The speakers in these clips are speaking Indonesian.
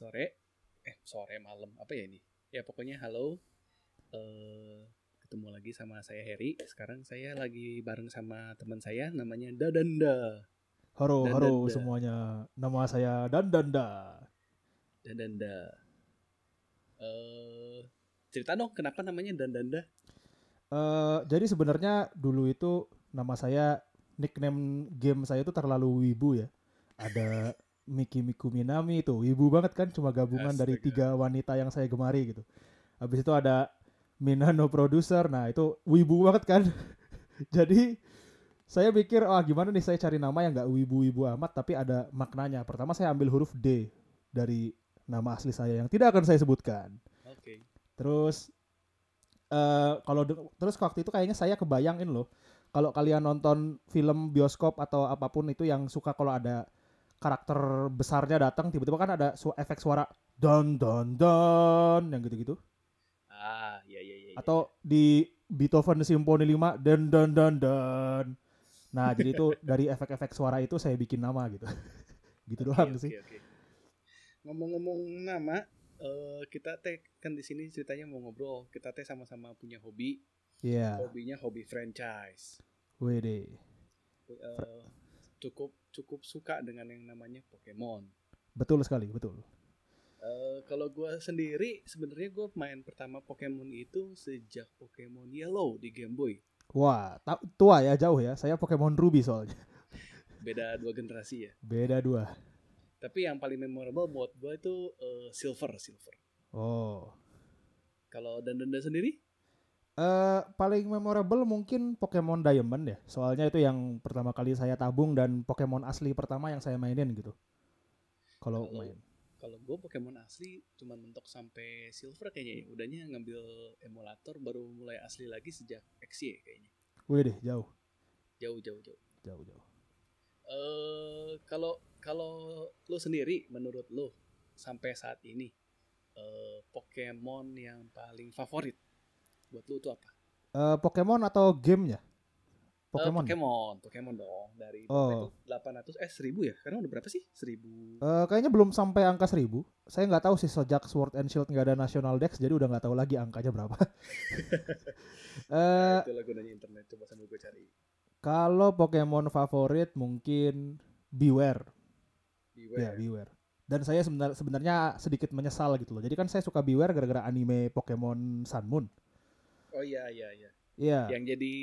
sore eh sore malam apa ya ini ya pokoknya halo uh, ketemu lagi sama saya Heri sekarang saya lagi bareng sama teman saya namanya Dadanda Halo, Dadanda. haro semuanya nama saya Dadanda. Dadanda. uh, cerita dong kenapa namanya Dadanda. uh, jadi sebenarnya dulu itu nama saya nickname game saya itu terlalu wibu ya ada Miki Miku Minami itu ibu banget kan cuma gabungan Astaga. dari tiga wanita yang saya gemari gitu habis itu ada Minano producer nah itu wibu banget kan jadi saya pikir oh, gimana nih saya cari nama yang nggak wibu-wibu amat tapi ada maknanya pertama saya ambil huruf D dari nama asli saya yang tidak akan saya sebutkan oke okay. terus uh, kalau terus waktu itu kayaknya saya kebayangin loh kalau kalian nonton film bioskop atau apapun itu yang suka kalau ada karakter besarnya datang tiba-tiba kan ada su efek suara don don don yang gitu-gitu. Ah, iya iya iya. iya Atau iya. di Beethoven Simfoni 5 don don don don. Nah, jadi itu dari efek-efek suara itu saya bikin nama gitu. gitu okay, doang okay, sih. ngomong Ngomong-ngomong nama, uh, kita teh kan di sini ceritanya mau ngobrol, kita teh sama-sama punya hobi. Iya. Yeah. Hobinya hobi franchise. Wede. Uh, cukup cukup suka dengan yang namanya Pokemon. Betul sekali, betul. Uh, kalau gue sendiri sebenarnya gue main pertama Pokemon itu sejak Pokemon Yellow di Game Boy. Wah, tua ya jauh ya. Saya Pokemon Ruby soalnya. Beda dua generasi ya. Beda dua. Tapi yang paling memorable buat gue itu uh, Silver, Silver. Oh. Kalau dan denda sendiri? Uh, paling memorable mungkin Pokemon Diamond ya. Soalnya itu yang pertama kali saya tabung dan Pokemon asli pertama yang saya mainin gitu. Kalau main. Kalau gue Pokemon asli cuma mentok sampai Silver kayaknya ya. Udahnya ngambil emulator baru mulai asli lagi sejak XY kayaknya. Wih deh, jauh. Jauh, jauh, jauh. Jauh, jauh. Eh, kalau kalau kalau lo sendiri menurut lo sampai saat ini uh, Pokemon yang paling favorit buat lu itu apa? Uh, Pokemon atau gamenya? Eh, Pokemon. Uh, Pokemon, Pokemon dong dari oh. 800 eh 1000 ya. Karena udah berapa sih? 1000. Uh, eh, kayaknya belum sampai angka 1000. Saya nggak tahu sih sejak Sword and Shield nggak ada National Dex jadi udah nggak tahu lagi angkanya berapa. Eh uh, itulah gunanya internet coba sambil gue cari. Kalau Pokemon favorit mungkin Beware. Ya, Beware. Ya, Beware. Dan saya sebenar, sebenarnya sedikit menyesal gitu loh. Jadi kan saya suka Beware gara-gara anime Pokemon Sun Moon. Oh iya iya iya. Iya. Yang jadi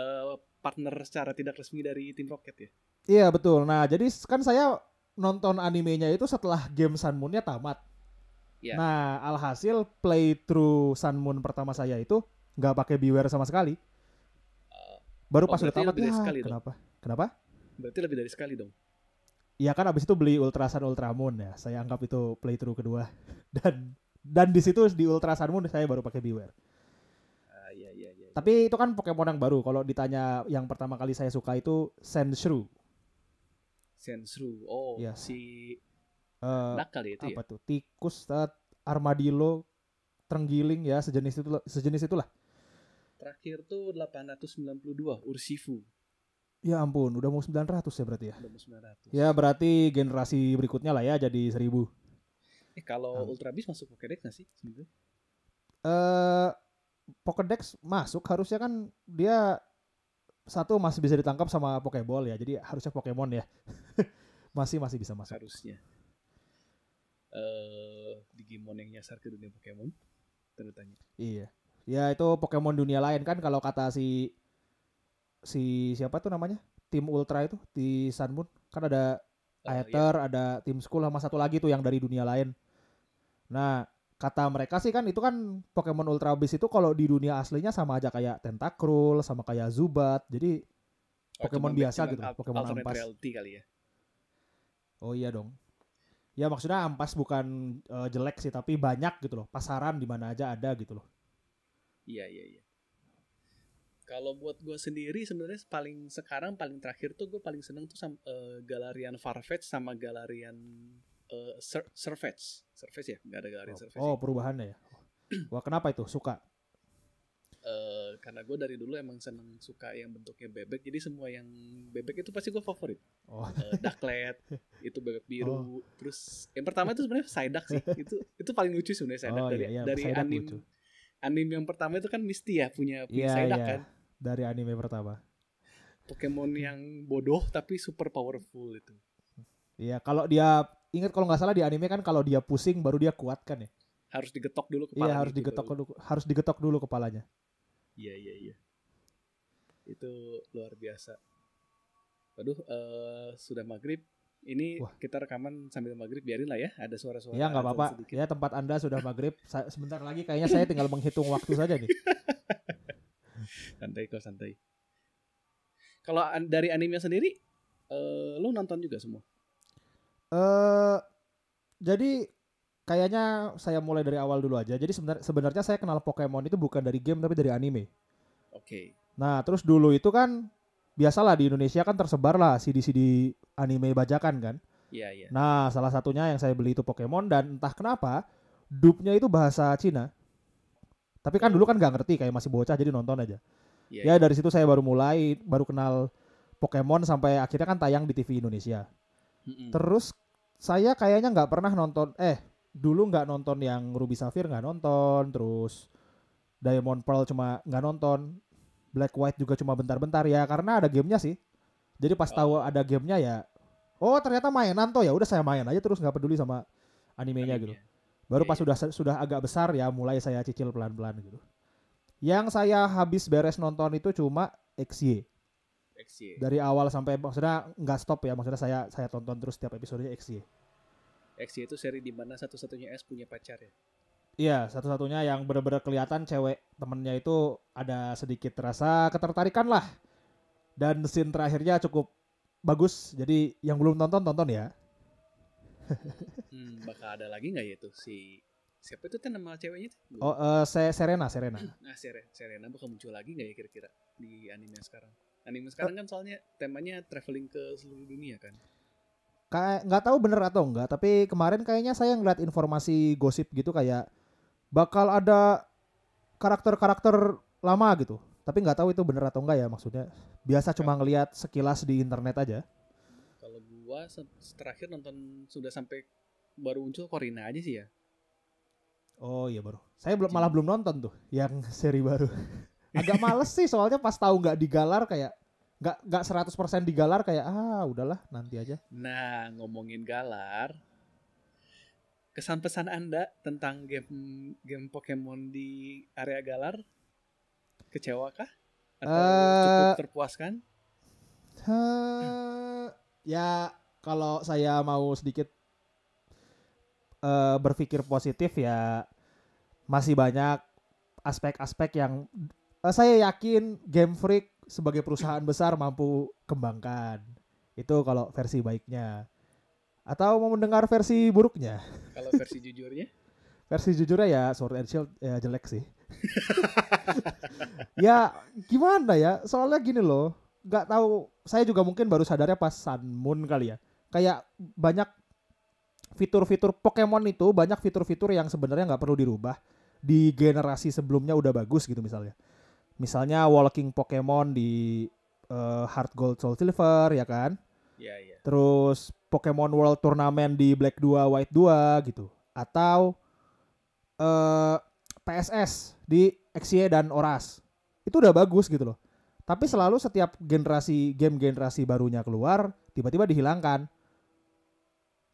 uh, partner secara tidak resmi dari tim Rocket ya. Iya betul. Nah jadi kan saya nonton animenya itu setelah game Sun Moon-nya tamat. Ya. Nah alhasil play through Sun Moon pertama saya itu nggak pakai Beware sama sekali. Eh, baru oh, pas udah tamat ya, sekali kenapa? Dong. Kenapa? Berarti lebih dari sekali dong. Iya kan abis itu beli Ultra Sun Ultra Moon ya. Saya anggap itu playthrough kedua dan dan di situ di Ultra Sun Moon saya baru pakai Beware. Tapi itu kan Pokemon yang baru. Kalau ditanya yang pertama kali saya suka itu Sandshrew. Sandshrew. Oh, iya. eh, ya. si uh, nakal itu apa ya? tuh? Tikus, uh, armadillo, terenggiling ya sejenis itu sejenis itulah. Terakhir tuh 892 Ursifu. Ya ampun, udah mau 900 ya berarti ya. Udah mau 900. Ya berarti generasi berikutnya lah ya jadi 1000. Eh kalau um. Ultra Beast masuk Pokédex gak sih Eh Pokédex masuk harusnya kan dia satu masih bisa ditangkap sama Pokeball ya. Jadi harusnya Pokemon ya. masih masih bisa masuk. Harusnya. Uh, eh, Digimon yang nyasar ke dunia Pokemon. Terutanya. tanya. Iya. Ya itu Pokemon dunia lain kan kalau kata si si siapa tuh namanya? Tim Ultra itu di Sun Moon kan ada eh, iya. Aether, uh, iya. ada Tim School sama satu lagi tuh yang dari dunia lain. Nah, kata mereka sih kan itu kan Pokemon Ultra Beast itu kalau di dunia aslinya sama aja kayak Tentacruel sama kayak Zubat. Jadi oh, Pokemon biasa gitu, Pokemon ampas. Reality kali ya. Oh iya dong. Ya maksudnya ampas bukan uh, jelek sih tapi banyak gitu loh. Pasaran di mana aja ada gitu loh. Iya iya iya. Kalau buat gue sendiri sebenarnya paling sekarang paling terakhir tuh gue paling seneng tuh sama uh, eh, Galarian Farfetch sama Galarian Eh, sur surface surface ya nggak ada galeri oh, surface ya. oh perubahannya ya wah kenapa itu suka Uh, karena gue dari dulu emang seneng suka yang bentuknya bebek jadi semua yang bebek itu pasti gue favorit oh. uh, eh, daklet itu bebek biru oh. terus yang pertama itu sebenarnya saidak sih itu itu paling lucu sebenarnya saidak oh, dari iya, iya. dari Psyduck anim lucu. anim yang pertama itu kan Misty ya punya punya yeah, saidak yeah. kan dari anime pertama Pokemon yang bodoh tapi super powerful itu Iya, kalau dia ingat kalau nggak salah di anime kan kalau dia pusing baru dia kuatkan ya. Harus digetok dulu iya, kepalanya. Iya, harus gitu. digetok dulu, harus digetok dulu kepalanya. Iya, iya, iya. Itu luar biasa. Waduh, uh, sudah maghrib. Ini Wah. kita rekaman sambil maghrib, biarin lah ya. Ada suara-suara. Ya nggak apa-apa. Ya tempat anda sudah maghrib. Sebentar lagi kayaknya saya tinggal menghitung waktu saja nih. santai kok santai. Kalau dari anime sendiri, uh, eh, lo nonton juga semua? uh, jadi kayaknya saya mulai dari awal dulu aja. Jadi sebenar, sebenarnya saya kenal Pokemon itu bukan dari game tapi dari anime. Oke. Okay. Nah, terus dulu itu kan biasalah di Indonesia kan tersebar lah CD-CD anime bajakan kan. Iya, yeah, iya. Yeah. Nah, salah satunya yang saya beli itu Pokemon dan entah kenapa dubnya itu bahasa Cina. Tapi kan oh. dulu kan nggak ngerti kayak masih bocah jadi nonton aja. Yeah, ya iya. dari situ saya baru mulai baru kenal Pokemon sampai akhirnya kan tayang di TV Indonesia. Terus saya kayaknya nggak pernah nonton eh dulu nggak nonton yang Ruby Safir nggak nonton, terus Diamond Pearl cuma nggak nonton, Black White juga cuma bentar-bentar ya karena ada gamenya sih. Jadi pas oh. tahu ada gamenya ya, oh ternyata mainan toh ya udah saya main aja terus nggak peduli sama animenya gitu. Baru iya, pas sudah iya. sudah agak besar ya mulai saya cicil pelan-pelan gitu. Yang saya habis beres nonton itu cuma XY. XY. Dari awal sampai maksudnya nggak stop ya, maksudnya saya saya tonton terus setiap episodenya XY. XY itu seri di mana satu-satunya S punya pacar ya. Iya, satu-satunya yang benar-benar kelihatan cewek temennya itu ada sedikit rasa ketertarikan lah. Dan scene terakhirnya cukup bagus. Jadi yang belum tonton tonton ya. hmm, bakal ada lagi nggak ya itu si siapa itu tuh nama ceweknya tuh? Oh, uh, Serena, Serena. nah, Serena, Serena bakal muncul lagi nggak ya kira-kira di anime sekarang? Anime sekarang kan soalnya temanya traveling ke seluruh dunia kan. Kayak nggak tahu bener atau enggak, tapi kemarin kayaknya saya ngeliat informasi gosip gitu kayak bakal ada karakter-karakter lama gitu. Tapi nggak tahu itu bener atau enggak ya maksudnya. Biasa cuma ngeliat sekilas di internet aja. Kalau gua terakhir nonton sudah sampai baru muncul Korina aja sih ya. Oh iya baru. Saya belum malah belum nonton tuh yang seri baru. Agak males sih soalnya pas tahu nggak digalar kayak nggak nggak 100% digalar kayak ah udahlah nanti aja. Nah, ngomongin galar kesan pesan Anda tentang game game Pokemon di area galar kecewa kah atau uh, cukup terpuaskan? Uh, ya kalau saya mau sedikit uh, berpikir positif ya masih banyak aspek-aspek yang Eh, saya yakin Game Freak sebagai perusahaan besar mampu kembangkan. Itu kalau versi baiknya. Atau mau mendengar versi buruknya? Kalau versi jujurnya? versi jujurnya ya Sword and Shield ya jelek sih. ya gimana ya? Soalnya gini loh, nggak tahu. Saya juga mungkin baru sadarnya pas Sun Moon kali ya. Kayak banyak fitur-fitur Pokemon itu banyak fitur-fitur yang sebenarnya nggak perlu dirubah di generasi sebelumnya udah bagus gitu misalnya. Misalnya walking Pokemon di uh, Heart Gold Soul Silver ya kan? Iya, iya. Terus Pokemon World Tournament di Black 2 White 2 gitu. Atau uh, eh, PSS di Exie dan Oras. Itu udah bagus gitu loh. Tapi selalu setiap generasi game generasi barunya keluar, tiba-tiba dihilangkan.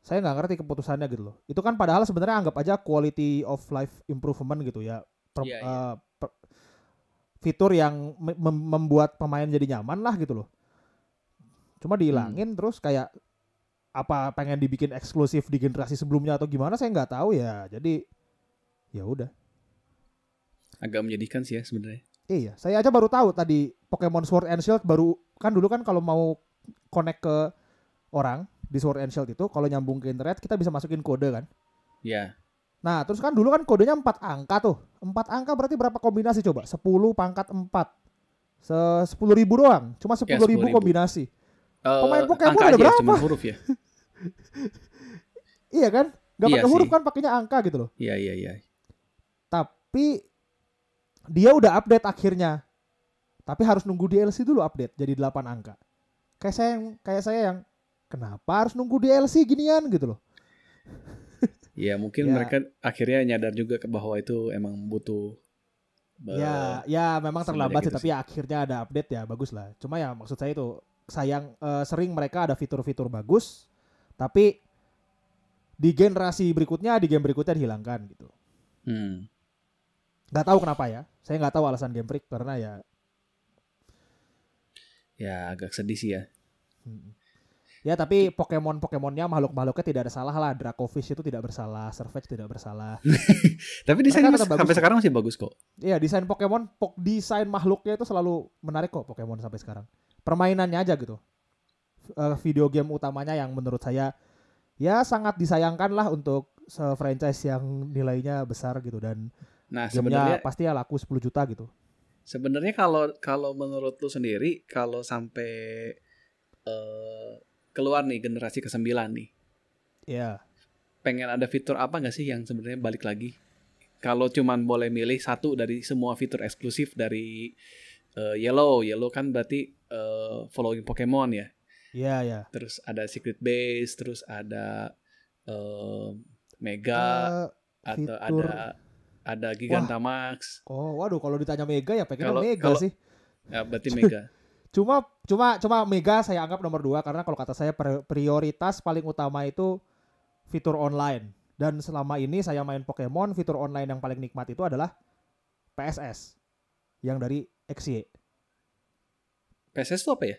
Saya nggak ngerti keputusannya gitu loh. Itu kan padahal sebenarnya anggap aja quality of life improvement gitu ya. Iya, iya. Eh, per, yeah, yeah. Uh, per, fitur yang mem membuat pemain jadi nyaman lah gitu loh. Cuma dihilangin hmm. terus kayak apa pengen dibikin eksklusif di generasi sebelumnya atau gimana saya nggak tahu ya. Jadi ya udah. Agak menyedihkan sih ya sebenarnya. Iya, saya aja baru tahu tadi Pokemon Sword and Shield baru kan dulu kan kalau mau connect ke orang di Sword and Shield itu kalau nyambung ke internet kita bisa masukin kode kan. Iya. Yeah. Nah, terus kan dulu kan kodenya 4 angka tuh. 4 angka berarti berapa kombinasi coba? 10 pangkat 4. Se 10 ribu doang. Cuma 10, ya, 10 ribu, ribu kombinasi. Uh, Pemain Pokemon ada berapa? Cuma huruf ya. iya kan? Gak iya pakai huruf kan pakainya angka gitu loh. Iya, iya, iya. Tapi dia udah update akhirnya. Tapi harus nunggu DLC dulu update jadi 8 angka. Kayak saya yang kayak saya yang kenapa harus nunggu DLC ginian gitu loh. Ya mungkin ya. mereka akhirnya nyadar juga bahwa itu emang butuh. Eh, ya, ya memang terlambat sih, gitu tapi ya akhirnya ada update ya bagus lah. Cuma ya maksud saya itu sayang uh, sering mereka ada fitur-fitur bagus, tapi di generasi berikutnya di game berikutnya dihilangkan gitu. Hmm. Gak tahu kenapa ya. Saya nggak tahu alasan Game Freak karena ya. Ya agak sedih sih ya. Hmm. Ya tapi Pokemon Pokemonnya makhluk makhluknya tidak ada salah lah. Dracovish itu tidak bersalah, Surfetch tidak bersalah. tapi desain mas, sampai sekarang masih bagus kok. Iya desain Pokemon, pok desain makhluknya itu selalu menarik kok Pokemon sampai sekarang. Permainannya aja gitu. Uh, video game utamanya yang menurut saya ya sangat disayangkan lah untuk franchise yang nilainya besar gitu dan nah sebenarnya pasti ya laku 10 juta gitu. Sebenarnya kalau kalau menurut lu sendiri kalau sampai uh, keluar nih generasi ke-9 nih. Ya. Yeah. Pengen ada fitur apa nggak sih yang sebenarnya balik lagi? Kalau cuman boleh milih satu dari semua fitur eksklusif dari uh, Yellow, Yellow kan berarti uh, following Pokemon ya. Iya, yeah, iya. Yeah. Terus ada Secret Base, terus ada uh, Mega uh, atau fitur... ada ada Gigantamax. Wah. Oh, waduh kalau ditanya Mega ya pengen kalo, Mega kalo, sih. Ya, berarti Mega. Cuma cuma cuma Mega saya anggap nomor dua karena kalau kata saya prioritas paling utama itu fitur online. Dan selama ini saya main Pokemon, fitur online yang paling nikmat itu adalah PSS yang dari XY. PSS itu apa ya?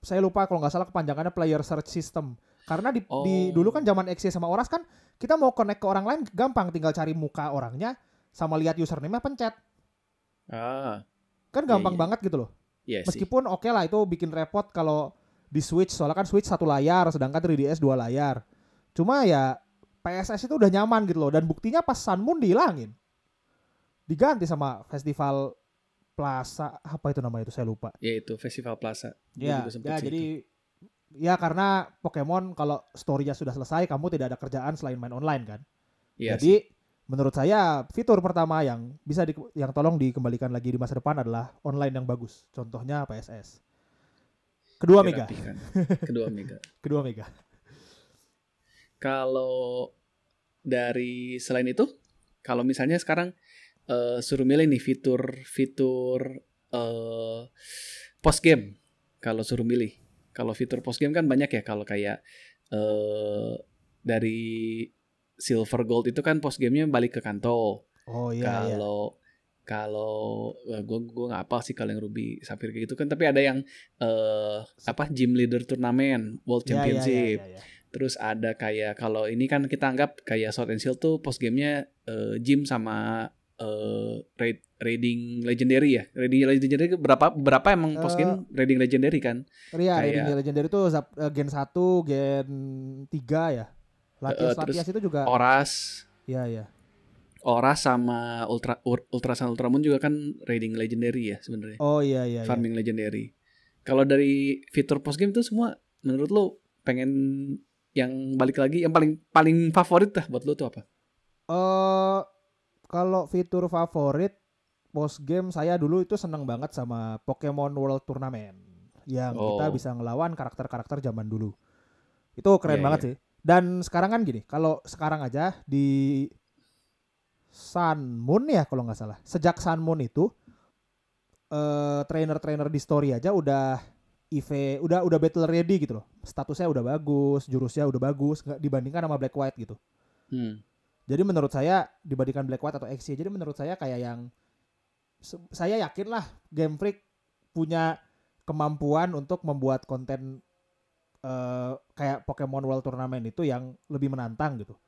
Saya lupa kalau nggak salah kepanjangannya player search system. Karena di, oh. di dulu kan zaman XY sama Oras kan kita mau connect ke orang lain gampang tinggal cari muka orangnya sama lihat username-nya pencet. Ah. Kan gampang yeah, yeah. banget gitu loh. Iya Meskipun oke okay lah itu bikin repot kalau di Switch soalnya kan Switch satu layar sedangkan 3DS dua layar. Cuma ya PSS itu udah nyaman gitu loh dan buktinya pas Sun Moon dihilangin. Diganti sama Festival Plaza apa itu namanya itu saya lupa. Ya itu Festival Plaza. Ya, ya jadi ya karena Pokemon kalau story-nya sudah selesai kamu tidak ada kerjaan selain main online kan. Ya, jadi menurut saya fitur pertama yang bisa di, yang tolong dikembalikan lagi di masa depan adalah online yang bagus. Contohnya PSS. Kedua Mega. Kedua Mega. Kedua Mega. Kalau dari selain itu, kalau misalnya sekarang uh, suruh milih nih fitur-fitur uh, eh, post game kalau suruh milih. Kalau fitur post game kan banyak ya kalau kayak uh, dari silver gold itu kan post gamenya balik ke kanto. Oh iya. Kalau iya. kalau gue eh, gue nggak apa sih kalau yang ruby sapphire kayak gitu kan tapi ada yang uh, apa gym leader turnamen world iya, iya, iya, championship. iya, iya, iya. Terus ada kayak kalau ini kan kita anggap kayak sword and shield tuh post gamenya uh, gym sama uh, raid raiding legendary ya raiding legendary berapa berapa emang uh, post game raiding legendary kan iya kayak, raiding legendary tuh gen 1 gen 3 ya Latias, uh, Latias itu juga Oras. Iya, ya, Oras sama Ultra ultra-san, Ultrasan Ultramon juga kan raiding legendary ya sebenarnya. Oh iya iya. iya. Farming iya. legendary. Kalau dari fitur post game itu semua menurut lo pengen yang balik lagi yang paling paling favorit lah buat lo tuh apa? Eh uh, kalau fitur favorit post game saya dulu itu seneng banget sama Pokemon World Tournament yang oh. kita bisa ngelawan karakter-karakter zaman dulu. Itu iya, keren yeah, banget yeah. sih dan sekarang kan gini, kalau sekarang aja di Sun Moon ya kalau nggak salah. Sejak Sun Moon itu eh, trainer-trainer di story aja udah IV udah udah battle ready gitu loh. Statusnya udah bagus, jurusnya udah bagus nggak dibandingkan sama Black White gitu. Hmm. Jadi menurut saya dibandingkan Black White atau XC, jadi menurut saya kayak yang saya yakin lah Game Freak punya kemampuan untuk membuat konten Eh, kayak Pokemon World Tournament itu yang lebih menantang gitu.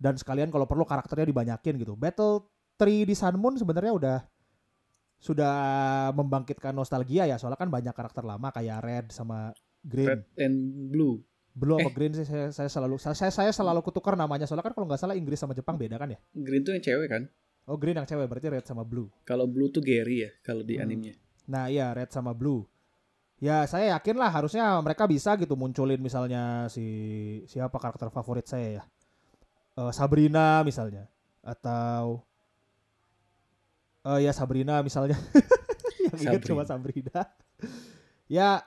Dan sekalian kalau perlu karakternya dibanyakin gitu. Battle 3 di Sun Moon sebenarnya udah sudah membangkitkan nostalgia ya soalnya kan banyak karakter lama kayak Red sama Green. Red and Blue. Blue eh. Green sih saya, saya selalu saya saya selalu kutukar namanya soalnya kan kalau nggak salah Inggris sama Jepang beda kan ya. Green tuh yang cewek kan? Oh Green yang cewek berarti Red sama Blue. Kalau Blue tuh Gary ya kalau di hmm. animenya. Nah iya Red sama Blue ya saya yakin lah harusnya mereka bisa gitu munculin misalnya si siapa karakter favorit saya ya uh, Sabrina misalnya atau uh, ya Sabrina misalnya yang ingat cuma Sabrina ya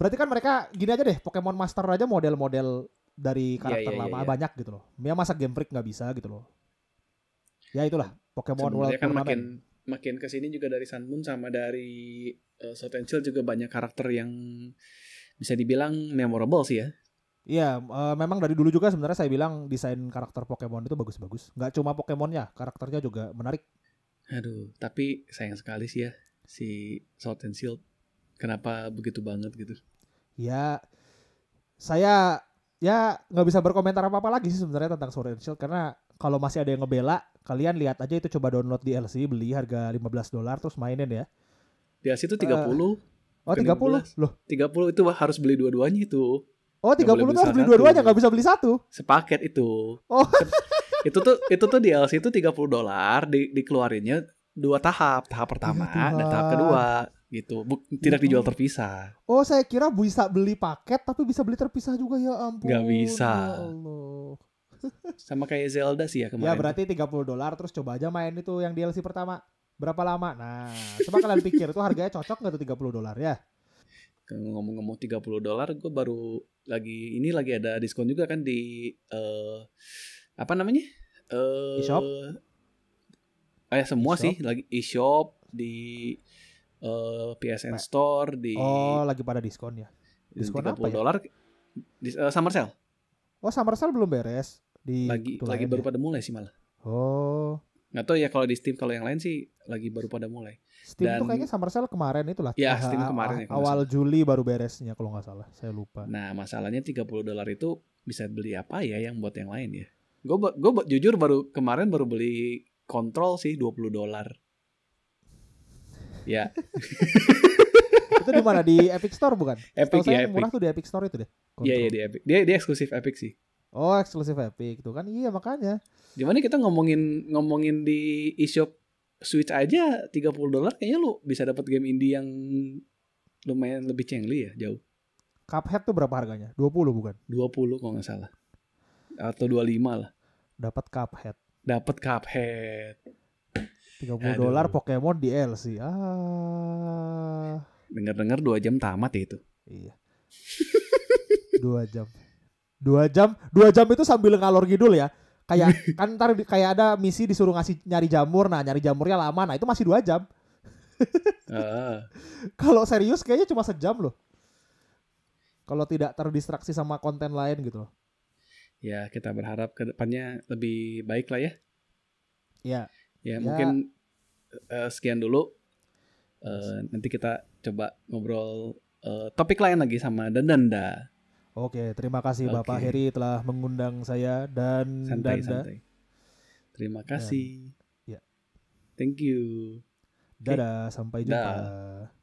berarti kan mereka gini aja deh Pokemon Master aja model-model dari iya, iya, karakter yeah, yeah, lama yeah, yeah. banyak gitu loh. Mia ya, masa game freak nggak bisa gitu loh. Ya itulah Pokemon Sebenarnya World kan makin kesini juga dari Sun Moon sama dari uh, Sword and juga banyak karakter yang bisa dibilang memorable sih ya. Iya, uh, memang dari dulu juga sebenarnya saya bilang desain karakter Pokemon itu bagus-bagus. Nggak cuma Pokemonnya, karakternya juga menarik. Aduh, tapi sayang sekali sih ya si Sword and Shield. Kenapa begitu banget gitu? Ya, saya ya nggak bisa berkomentar apa-apa lagi sih sebenarnya tentang Sword and Shield karena kalau masih ada yang ngebela, kalian lihat aja itu coba download di DLC, beli harga 15 dolar terus mainin ya. Di DLC itu 30. Eh, uh, oh, 30 15. loh. 30 itu harus beli dua-duanya itu. Oh, 30 tuh harus beli dua-duanya, nggak bisa beli satu. Sepaket itu. Oh. itu tuh itu tuh di DLC itu 30 dolar di, dikeluarinnya dua tahap. Tahap pertama ya, dan tahap kedua gitu. Buk, tidak dijual terpisah. Oh, saya kira bisa beli paket tapi bisa beli terpisah juga ya ampun. Gak bisa. Ya Allah. Sama kayak Zelda sih ya, ya kemarin. Ya berarti 30 dolar terus coba aja main itu yang DLC pertama. Berapa lama? Nah, coba kalian pikir itu harganya cocok nggak tuh 30 dolar ya? Ngomong-ngomong 30 dolar, gue baru lagi ini lagi ada diskon juga kan di uh, apa namanya? Uh, e-shop. Eh semua e sih lagi e-shop di uh, eh, PSN Store di Oh, lagi pada diskon ya. Diskon 30 apa ya? dolar di, uh, summer sale. Oh, summer sale belum beres. Di lagi lagi baru pada mulai sih malah. Oh. Nggak tahu ya kalau di Steam kalau yang lain sih lagi baru pada mulai. Steam Dan, tuh kayaknya summer sale kemarin itulah. Ya, Steam kemarin ya. Awal Juli baru beresnya kalau nggak salah. Saya lupa. Nah, masalahnya 30 dolar itu bisa beli apa ya yang buat yang lain ya? Gue gue jujur baru kemarin baru beli kontrol sih 20 dolar. Ya. itu di mana di Epic Store bukan? Epic Setelah ya. Epic. Murah tuh di Epic Store itu deh. Iya iya di Epic. Dia dia eksklusif Epic sih. Oh, eksklusif Epic tuh kan. Iya, makanya. Gimana kita ngomongin ngomongin di eShop Switch aja 30 dolar kayaknya lu bisa dapat game indie yang lumayan lebih cengli ya, jauh. Cuphead tuh berapa harganya? 20 bukan? 20 kalau nggak salah. Atau 25 lah. Dapat Cuphead. Dapat Cuphead. 30 dolar Pokemon di DLC. Ah. Dengar-dengar 2 jam tamat ya itu. Iya. 2 jam dua jam dua jam itu sambil ngalor ngidul ya kayak kan ntar kayak ada misi disuruh ngasih nyari jamur nah nyari jamurnya lama nah itu masih dua jam uh. kalau serius kayaknya cuma sejam loh kalau tidak terdistraksi sama konten lain gitu loh ya kita berharap kedepannya lebih baik lah ya ya ya, ya. mungkin uh, sekian dulu uh, nanti kita coba ngobrol uh, topik lain lagi sama Dandanda Oke, terima kasih okay. Bapak Heri telah mengundang saya dan santai, Danda. Santai. Terima kasih. Dan, ya. Thank you. Dadah, okay. sampai jumpa. Da.